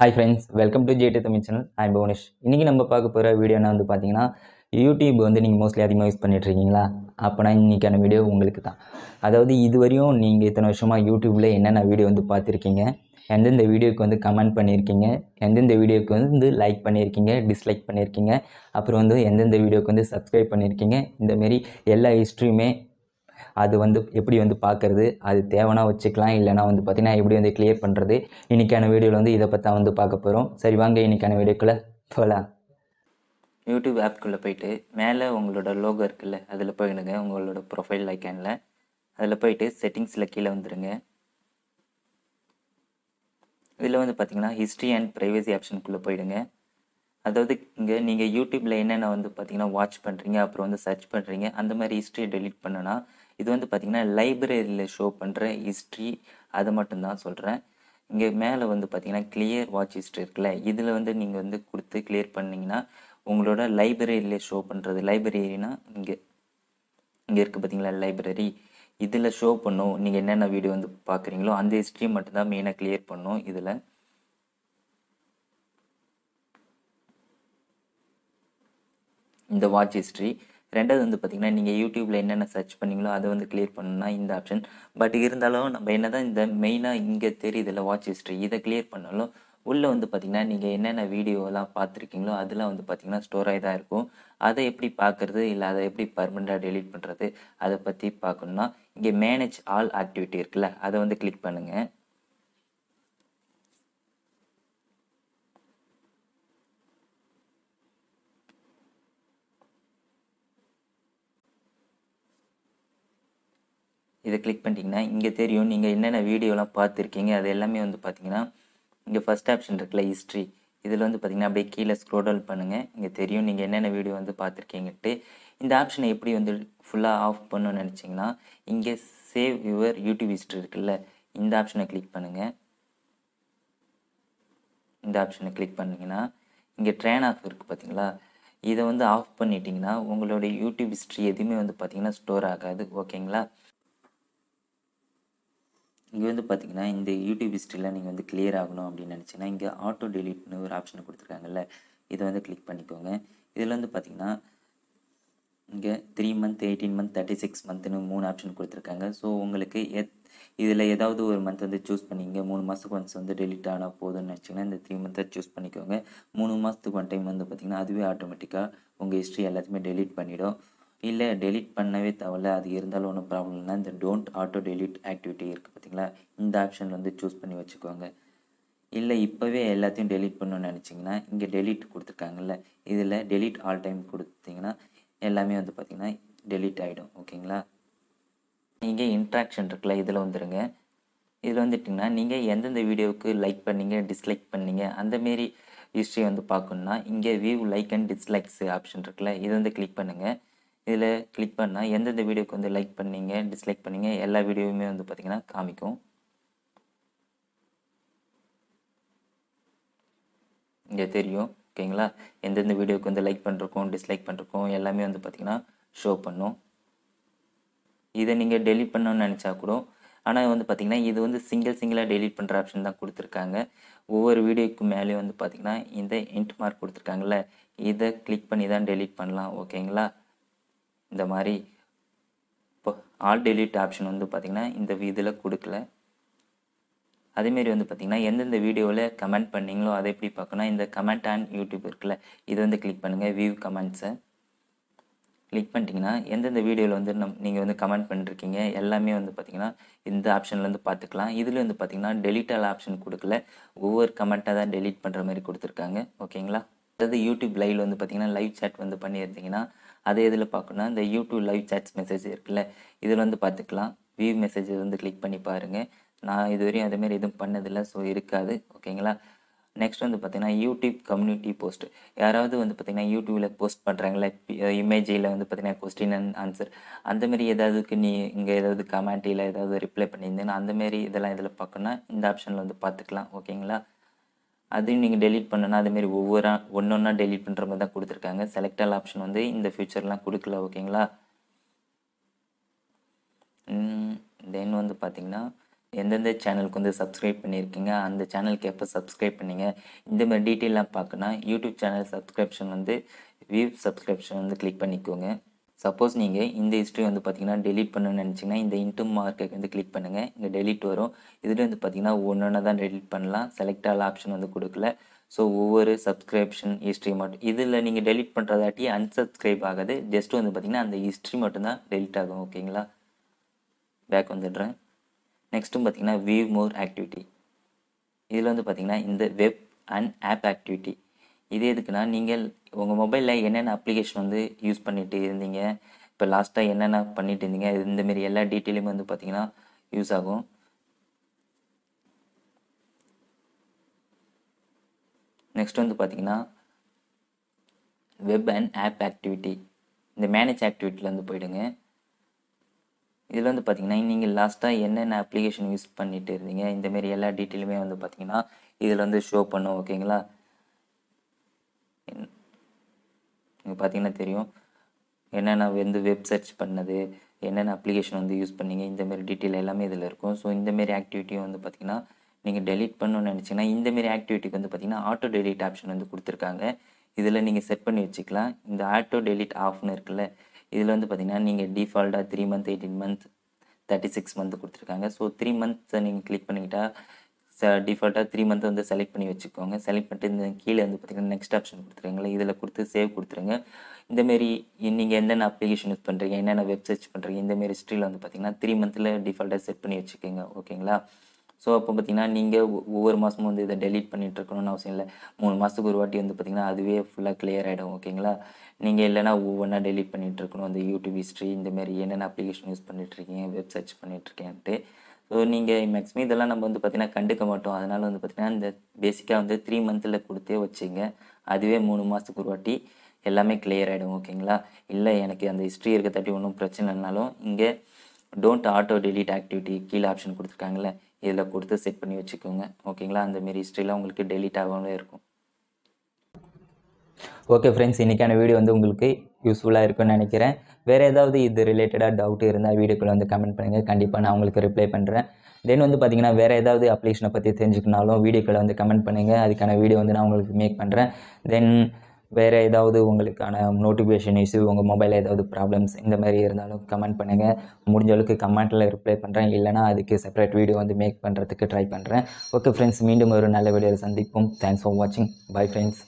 hi friends welcome to JD Tamil channel I Bhuvanesh இன்றைக்கி நம்ம பார்க்க போகிற வீடியோனா வந்து பார்த்தீங்கன்னா யூடியூப் வந்து நீங்கள் மோஸ்ட்லி அதிகமாக யூஸ் பண்ணிட்டுருக்கீங்களா அப்போனா இன்றைக்கான வீடியோ உங்களுக்கு தான் அதாவது இதுவரையும் நீங்கள் இத்தனை வருஷமாக யூடியூப்பில் என்னென்ன வீடியோ வந்து பார்த்துருக்கீங்க எந்தெந்த வீடியோக்கு வந்து கமெண்ட் பண்ணியிருக்கீங்க எந்தெந்த வீடியோக்கு வந்து லைக் பண்ணியிருக்கீங்க டிஸ்லைக் பண்ணியிருக்கீங்க அப்புறம் வந்து எந்தெந்த வீடியோக்கு வந்து சப்ஸ்கிரைப் பண்ணியிருக்கீங்க இந்தமாரி எல்லா ஹிஸ்ட்ரியுமே அது வந்து எப்படி வந்து பார்க்குறது அது தேவைனா வச்சுக்கலாம் இல்லைனா வந்து பார்த்திங்கன்னா எப்படி வந்து கிளியர் பண்ணுறது இன்றைக்கான வீடியோவில் வந்து இதை பற்றி வந்து பார்க்க போகிறோம் சரி வாங்க இன்றைக்கான வீடியோக்குள்ளே போகலாம் யூடியூப் ஆப்குள்ளே போயிட்டு மேலே உங்களோட லோகோ இருக்குல்ல அதில் போயிடுங்க உங்களோட ப்ரொஃபைல் ஐக்கானில் அதில் போயிட்டு செட்டிங்ஸில் கீழே வந்துடுங்க இதில் வந்து பார்த்திங்கன்னா ஹிஸ்ட்ரி அண்ட் ப்ரைவசி ஆப்ஷனுக்குள்ளே போயிடுங்க அதாவது இங்கே நீங்கள் யூடியூப்பில் என்னென்ன வந்து பார்த்திங்கன்னா வாட்ச் பண்ணுறீங்க அப்புறம் வந்து சர்ச் பண்ணுறீங்க அந்த மாதிரி ஹிஸ்ட்ரியை டெலிட் பண்ணனா இது வந்து பார்த்திங்கன்னா லைப்ரரியில் ஷோ பண்ணுற ஹிஸ்ட்ரி அது மட்டும்தான் சொல்கிறேன் இங்கே மேலே வந்து பார்த்திங்கன்னா கிளியர் வாட்ச் ஹிஸ்ட்ரி இருக்குல்ல இதில் வந்து நீங்கள் வந்து கொடுத்து கிளியர் பண்ணிங்கன்னா உங்களோட லைப்ரரியில் ஷோ பண்ணுறது லைப்ரரினா இங்கே இங்கே இருக்குது பார்த்தீங்களா லைப்ரரி இதில் ஷோ பண்ணும் நீங்கள் என்னென்ன வீடியோ வந்து பார்க்குறீங்களோ அந்த ஹிஸ்ட்ரி மட்டும்தான் மெயினாக கிளியர் பண்ணும் இதில் இந்த வாட்ச் ஹிஸ்ட்ரி ரெண்டாவது வந்து பார்த்திங்கன்னா நீங்கள் யூடியூப்பில் என்னென்ன சர்ச் பண்ணிங்களோ அதை வந்து கிளியர் பண்ணணும்னா இந்த ஆப்ஷன் பட் இருந்தாலும் நம்ம என்ன தான் இந்த மெயினாக இங்கே தெரியுதுல்ல வாட்ச் ஹிஸ்ட்ரி இதை கிளியர் பண்ணாலும் உள்ளே வந்து பார்த்திங்கன்னா நீங்கள் என்னென்ன வீடியோலாம் பார்த்துருக்கீங்களோ அதெல்லாம் வந்து பார்த்திங்கன்னா ஸ்டோர் ஆகி தான் இருக்கும் அதை எப்படி பார்க்குறது இல்லை அதை எப்படி பர்மனெண்டாக டெலீட் பண்ணுறது அதை பற்றி பார்க்கணுன்னா இங்கே மேனேஜ் ஆல் ஆக்டிவிட்டி இருக்குல்ல அதை வந்து கிளிக் பண்ணுங்கள் இதை கிளிக் பண்ணிட்டீங்கன்னா இங்கே தெரியும் நீங்கள் என்னென்ன வீடியோலாம் பார்த்துருக்கீங்க அது எல்லாமே வந்து பார்த்தீங்கன்னா இங்கே ஃபஸ்ட் ஆப்ஷன் இருக்குல்ல ஹிஸ்ட்ரி இதில் வந்து பார்த்தீங்கன்னா அப்படியே கீழே ஸ்க்ரோடல் பண்ணுங்கள் இங்கே தெரியும் நீங்கள் என்னென்ன வீடியோ வந்து பார்த்துருக்கீங்கன்ட்டு இந்த ஆப்ஷனை எப்படி வந்து ஃபுல்லாக ஆஃப் பண்ணணும்னு நினச்சிங்கன்னா இங்கே சேவ் யுவர் யூடியூப் ஹிஸ்ட்ரி இருக்குல்ல இந்த ஆப்ஷனை கிளிக் பண்ணுங்கள் இந்த ஆப்ஷனை கிளிக் பண்ணிங்கன்னா இங்கே ட்ரெயின் ஆஃப் இருக்குது பார்த்தீங்களா இதை வந்து ஆஃப் பண்ணிட்டிங்கன்னா உங்களுடைய யூடியூப் ஹிஸ்ட்ரி எதுவுமே வந்து பார்த்திங்கன்னா ஸ்டோர் ஆகாது ஓகேங்களா இங்கே வந்து பார்த்தீங்கன்னா இந்த யூடியூப் ஹிஸ்ட்ரியில் நீங்கள் வந்து கிளியர் ஆகணும் அப்படின்னு நினச்சிங்கன்னா இங்கே ஆட்டோ டெலிட்னு ஒரு ஆப்ஷன் கொடுத்துருக்காங்கல்ல இதை வந்து கிளிக் பண்ணிக்கோங்க இதில் வந்து பார்த்தீங்கன்னா இங்கே three month eighteen month thirty six மந்த்னு மூணு ஆப்ஷன் கொடுத்துருக்காங்க ஸோ உங்களுக்கு எத் இதில் ஏதாவது ஒரு மந்த் வந்து சூஸ் பண்ணிங்க மூணு மாதத்துக்கு ஒன்ஸ் வந்து டெலிட் ஆனால் போதும்னு நினச்சிங்கன்னா இந்த த்ரீ மந்த்தை சூஸ் பண்ணிக்கோங்க மூணு மாதத்துக்கு ஒன் டைம் வந்து பார்த்திங்கன்னா அதுவே ஆட்டோமேட்டிக்காக உங்கள் ஹிஸ்ட்ரி எல்லாத்தையுமே டெலிட் பண்ணிவிடும் இல்லை டெலிட் பண்ணவே தவிர அது இருந்தாலும் ஒன்றும் ப்ராப்ளம் இல்லை இந்த டோன்ட் ஆட்டோ டெலிட் ஆக்டிவிட்டி இருக்குது பார்த்திங்களா இந்த ஆப்ஷன் வந்து சூஸ் பண்ணி வச்சுக்கோங்க இல்லை இப்போவே எல்லாத்தையும் டெலிட் பண்ணணும்னு நினச்சிங்கன்னா இங்கே டெலிட் கொடுத்துருக்காங்கல்ல இதில் டெலிட் ஆல் டைம் கொடுத்தீங்கன்னா எல்லாமே வந்து பார்த்திங்கன்னா டெலிட் ஆகிடும் ஓகேங்களா இங்கே இன்ட்ராக்ஷன் இருக்குல்ல இதில் வந்துடுங்க இதில் வந்துட்டிங்கன்னா நீங்கள் எந்தெந்த வீடியோவுக்கு லைக் பண்ணீங்க டிஸ்லைக் பண்ணீங்க அந்தமாரி ஹிஸ்ட்ரி வந்து பார்க்கணுன்னா இங்கே view like and dislikes option இருக்குல்ல இது வந்து கிளிக் பண்ணுங்கள் இதில் கிளிக் பண்ணால் எந்தெந்த வீடியோக்கு வந்து லைக் பண்ணீங்க டிஸ்லைக் பண்ணீங்க எல்லா வீடியோவுமே வந்து பார்த்திங்கன்னா காமிக்கும் இங்கே தெரியும் ஓகேங்களா எந்தெந்த வீடியோக்கு வந்து லைக் பண்ணுறக்கும் டிஸ்லைக் பண்ணுறோம் எல்லாமே வந்து பார்த்திங்கன்னா ஷோ பண்ணும் இதை நீங்கள் டெலிட் பண்ணணும்னு நினச்சா கூட ஆனால் வந்து பார்த்திங்கன்னா இது வந்து சிங்கிள் சிங்கிளாக டெலிட் பண்ணுற ஆப்ஷன் தான் கொடுத்துருக்காங்க ஒவ்வொரு வீடியோக்கு மேலேயும் வந்து பார்த்திங்கன்னா இந்த இன்ட் மார்க் கொடுத்துருக்காங்கள இதை கிளிக் பண்ணி தான் டெலிட் பண்ணலாம் ஓகேங்களா இந்த மாதிரி இப்போ ஆல் டெலிட் ஆப்ஷன் வந்து பார்த்திங்கன்னா இந்த இதில் கொடுக்கல அதேமாரி வந்து பார்த்திங்கன்னா எந்தெந்த வீடியோவில் கமெண்ட் பண்ணிங்களோ அதை எப்படி பார்க்கணும் இந்த கமெண்ட் அண்ட் யூடியூப் இருக்குல்ல இது வந்து கிளிக் பண்ணுங்கள் வியூ கமெண்ட்ஸை கிளிக் பண்ணிட்டீங்கன்னா எந்தெந்த வீடியோவில் வந்து நம் நீங்கள் வந்து கமெண்ட் பண்ணிருக்கீங்க எல்லாமே வந்து பார்த்திங்கன்னா இந்த ஆப்ஷன்லேருந்து பார்த்துக்கலாம் இதில் வந்து பார்த்திங்கன்னா டெலிட்டால் ஆப்ஷன் கொடுக்கல ஒவ்வொரு கமெண்ட்டாக தான் டெலிட் பண்ணுற மாதிரி கொடுத்துருக்காங்க ஓகேங்களா அதாவது யூடியூப் லைவில் வந்து பார்த்திங்கன்னா லைவ் சேட் வந்து பண்ணியிருந்தீங்கன்னா அதே இதில் பார்க்கணுன்னா இந்த யூடியூப் லைவ் சாட்ஸ் மெசேஜ் இருக்குல்ல இதில் வந்து பார்த்துக்கலாம் வியூ மெசேஜ் வந்து கிளிக் பண்ணி பாருங்கள் நான் இது வரையும் அதேமாரி எதுவும் பண்ணதில்லை ஸோ இருக்காது ஓகேங்களா நெக்ஸ்ட் வந்து பார்த்திங்கன்னா யூடியூப் கம்யூனிட்டி போஸ்ட் யாராவது வந்து பார்த்திங்கன்னா யூடியூப்பில் போஸ்ட் பண்ணுறாங்களே இமேஜில் வந்து பார்த்திங்கன்னா கொஸ்டின் அண்ட் ஆன்சர் அந்தமாரி ஏதாவதுக்கு நீ இங்கே ஏதாவது கமெண்ட்டில் ஏதாவது ரிப்ளை பண்ணியிருந்தேன்னா அந்தமாரி இதெல்லாம் இதில் பார்க்கணுன்னா இந்த ஆப்ஷனில் வந்து பார்த்துக்கலாம் ஓகேங்களா அதையும் நீங்கள் டெலிட் பண்ணனா அதுமாரி ஒவ்வொரு ஒன்று ஒன்றா டெலிட் பண்ணுற மாதிரி தான் கொடுத்துருக்காங்க செலக்டல் ஆப்ஷன் வந்து இந்த ஃபியூச்சர்லாம் கொடுக்கல ஓகேங்களா தென் வந்து பார்த்திங்கன்னா எந்தெந்த சேனலுக்கு வந்து சப்ஸ்கிரைப் பண்ணியிருக்கீங்க அந்த சேனலுக்கு எப்போ சப்ஸ்கிரைப் பண்ணிங்க இந்த மாதிரி டீட்டெயிலாம் பார்க்கணும் யூடியூப் சேனல் சப்ஸ்கிரிப்ஷன் வந்து வியூ சப்ஸ்கிரிப்ஷன் வந்து கிளிக் பண்ணிக்கோங்க சப்போஸ் நீங்கள் இந்த ஹிஸ்ட்ரி வந்து பார்த்திங்கன்னா டெலிட் பண்ணணும்னு நினச்சிங்கன்னா இந்த இன்ட்டு மார்க்கை வந்து கிளிக் பண்ணுங்கள் இங்கே டெலிட் வரும் இதில் வந்து பார்த்திங்கன்னா ஒன்று ஒன்று தான் டெலிட் பண்ணலாம் செலக்ட் ஆல் ஆப்ஷன் வந்து கொடுக்கல ஸோ ஒவ்வொரு சப்ஸ்கிரிப்ஷன் ஹிஸ்ட்ரி மட்டும் இதில் நீங்கள் டெலிட் பண்ணுறதாட்டி அன்சப்ஸ்கிரைப் ஆகாது ஜஸ்ட்டு வந்து பார்த்திங்கன்னா அந்த ஹிஸ்ட்ரி மட்டும்தான் டெலிட் ஆகும் ஓகேங்களா பேக் வந்துடுறேன் நெக்ஸ்ட்டும் பார்த்திங்கன்னா வியூ மோர் ஆக்டிவிட்டி இதில் வந்து பார்த்திங்கன்னா இந்த வெப் அண்ட் ஆப் ஆக்டிவிட்டி இது எதுக்குன்னா நீங்கள் உங்கள் மொபைலில் என்னென்ன அப்ளிகேஷன் வந்து யூஸ் பண்ணிகிட்டு இருந்தீங்க இப்போ லாஸ்ட்டாக என்னென்ன பண்ணிகிட்டு இருந்தீங்க இந்தமாரி எல்லா டீட்டெயிலுமே வந்து பார்த்திங்கன்னா யூஸ் ஆகும் நெக்ஸ்ட் வந்து பார்த்திங்கன்னா வெப் அண்ட் ஆப் ஆக்டிவிட்டி இந்த மேனேஜ் ஆக்டிவிட்டியில் வந்து போயிடுங்க இதில் வந்து பார்த்திங்கன்னா நீங்கள் லாஸ்ட்டாக என்னென்ன அப்ளிகேஷன் யூஸ் பண்ணிகிட்டு இருந்தீங்க இந்தமாரி எல்லா டீட்டெயிலுமே வந்து பார்த்திங்கன்னா இதில் வந்து ஷோ பண்ணும் ஓகேங்களா நீங்கள் பார்த்தீங்கன்னா தெரியும் என்னென்ன வந்து வெப் சர்ச் பண்ணது என்னென்ன அப்ளிகேஷன் வந்து யூஸ் பண்ணீங்க இந்தமாரி டீட்டெயில் எல்லாமே இதில் இருக்கும் ஸோ இந்தமாரி ஆக்டிவிட்டியும் வந்து பார்த்திங்கன்னா நீங்கள் டெலிட் பண்ணணும்னு நினச்சிங்கன்னா இந்தமாரி ஆக்டிவிட்டிக்கு வந்து பார்த்திங்கன்னா ஆட்டோ டெலிட் ஆப்ஷன் வந்து கொடுத்துருக்காங்க இதில் நீங்கள் செட் பண்ணி வச்சுக்கலாம் இந்த ஆட்டோ டெலிட் ஆஃப்னு இருக்குல்ல இதில் வந்து பார்த்திங்கன்னா நீங்கள் டிஃபால்ட்டாக three month eighteen month thirty six month கொடுத்துருக்காங்க ஸோ த்ரீ மந்த்ஸை நீங்கள் கிளிக் பண்ணிக்கிட்டால் ச டிஃபால்ட்டாக த்ரீ மந்த் வந்து செலக்ட் பண்ணி வச்சுக்கோங்க செலக்ட் பண்ணிட்டு இந்த கீழே வந்து பார்த்திங்கன்னா நெக்ஸ்ட் ஆப்ஷன் கொடுத்துருங்களா இதில் கொடுத்து சேவ் கொடுத்துருங்க இந்தமாரி நீங்கள் என்னென்ன அப்ளிகேஷன் யூஸ் பண்ணுறீங்க என்னென்ன வெப்சைட்ஸ் பண்ணுறீங்க இந்தமாரி ஹிஸ்ட்ரியில் வந்து பார்த்திங்கன்னா த்ரீ மந்தில் டிஃபால்ட்டாக செட் பண்ணி வச்சுக்கோங்க ஓகேங்களா ஸோ அப்போ பார்த்திங்கன்னா நீங்கள் ஒவ்வொரு மாதமும் வந்து இதை டெலீட் பண்ணிகிட்டு இருக்கணும்னு அவசியம் இல்லை மூணு மாதத்துக்கு ஒரு வாட்டி வந்து பார்த்திங்கன்னா அதுவே ஃபுல்லாக கிளியர் ஆகிடும் ஓகேங்களா நீங்கள் இல்லைனா ஒவ்வொன்றா டெலீட் பண்ணிகிட்டு இருக்கணும் அந்த யூடியூப் ஹிஸ்ட்ரி இந்தமாரி என்னென்ன அப்ளிகேஷன் யூஸ் பண்ணிகிட்ருக்கீங்க வெப்சைட்ஸ் பண்ணிகிட்ருக்கேன்ட்டு ஸோ நீங்கள் மேக்ஸிமம் இதெல்லாம் நம்ம வந்து பார்த்திங்கன்னா கண்டுக்க மாட்டோம் அதனால் வந்து பார்த்திங்கன்னா இந்த பேசிக்காக வந்து த்ரீ மந்த்தில் கொடுத்தே வச்சுங்க அதுவே மூணு மாதத்துக்கு ஒரு வாட்டி எல்லாமே கிளியர் ஆகிடும் ஓகேங்களா இல்லை எனக்கு அந்த ஹிஸ்ட்ரி இருக்க ஒன்றும் ஒன்றும் இல்லைனாலும் இங்கே டோன்ட் ஆட்டோ டெலிட் ஆக்டிவிட்டி கீழே ஆப்ஷன் கொடுத்துருக்காங்களே இதில் கொடுத்து செட் பண்ணி வச்சுக்கோங்க ஓகேங்களா அந்த மாரி ஹிஸ்ட்ரிலாம் உங்களுக்கு டெலிட் ஆகாமலே இருக்கும் ஓகே ஃப்ரெண்ட்ஸ் இன்றைக்கான வீடியோ வந்து உங்களுக்கு யூஸ்ஃபுல்லாக இருக்குன்னு நினைக்கிறேன் வேறு ஏதாவது இது ரிலேட்டடாக டவுட் இருந்தால் வீடியோக்குள்ளே வந்து கமெண்ட் பண்ணுங்கள் கண்டிப்பாக நான் உங்களுக்கு ரிப்ளை பண்ணுறேன் தென் வந்து பார்த்திங்கன்னா வேறு ஏதாவது அப்ளிகேஷனை பற்றி தெரிஞ்சுக்கினாலும் வீடியோக்களை வந்து கமெண்ட் பண்ணுங்கள் அதுக்கான வீடியோ வந்து நான் உங்களுக்கு மேக் பண்ணுறேன் தென் வேறு ஏதாவது உங்களுக்கான நோட்டிஃபிகேஷன் இஷ்யூ உங்கள் மொபைலில் ஏதாவது ப்ராப்ளம்ஸ் இந்த மாதிரி இருந்தாலும் கமெண்ட் பண்ணுங்கள் முடிஞ்ச அளவுக்கு கமெண்ட்டில் ரிப்ளை பண்ணுறேன் இல்லைனா அதுக்கு செப்பரேட் வீடியோ வந்து மேக் பண்ணுறதுக்கு ட்ரை பண்ணுறேன் ஓகே ஃப்ரெண்ட்ஸ் மீண்டும் ஒரு நல்ல வீடியோவில் சந்திப்போம் தேங்க்ஸ் ஃபார் வாட்சிங் பை ஃப்ரெண்ட்ஸ்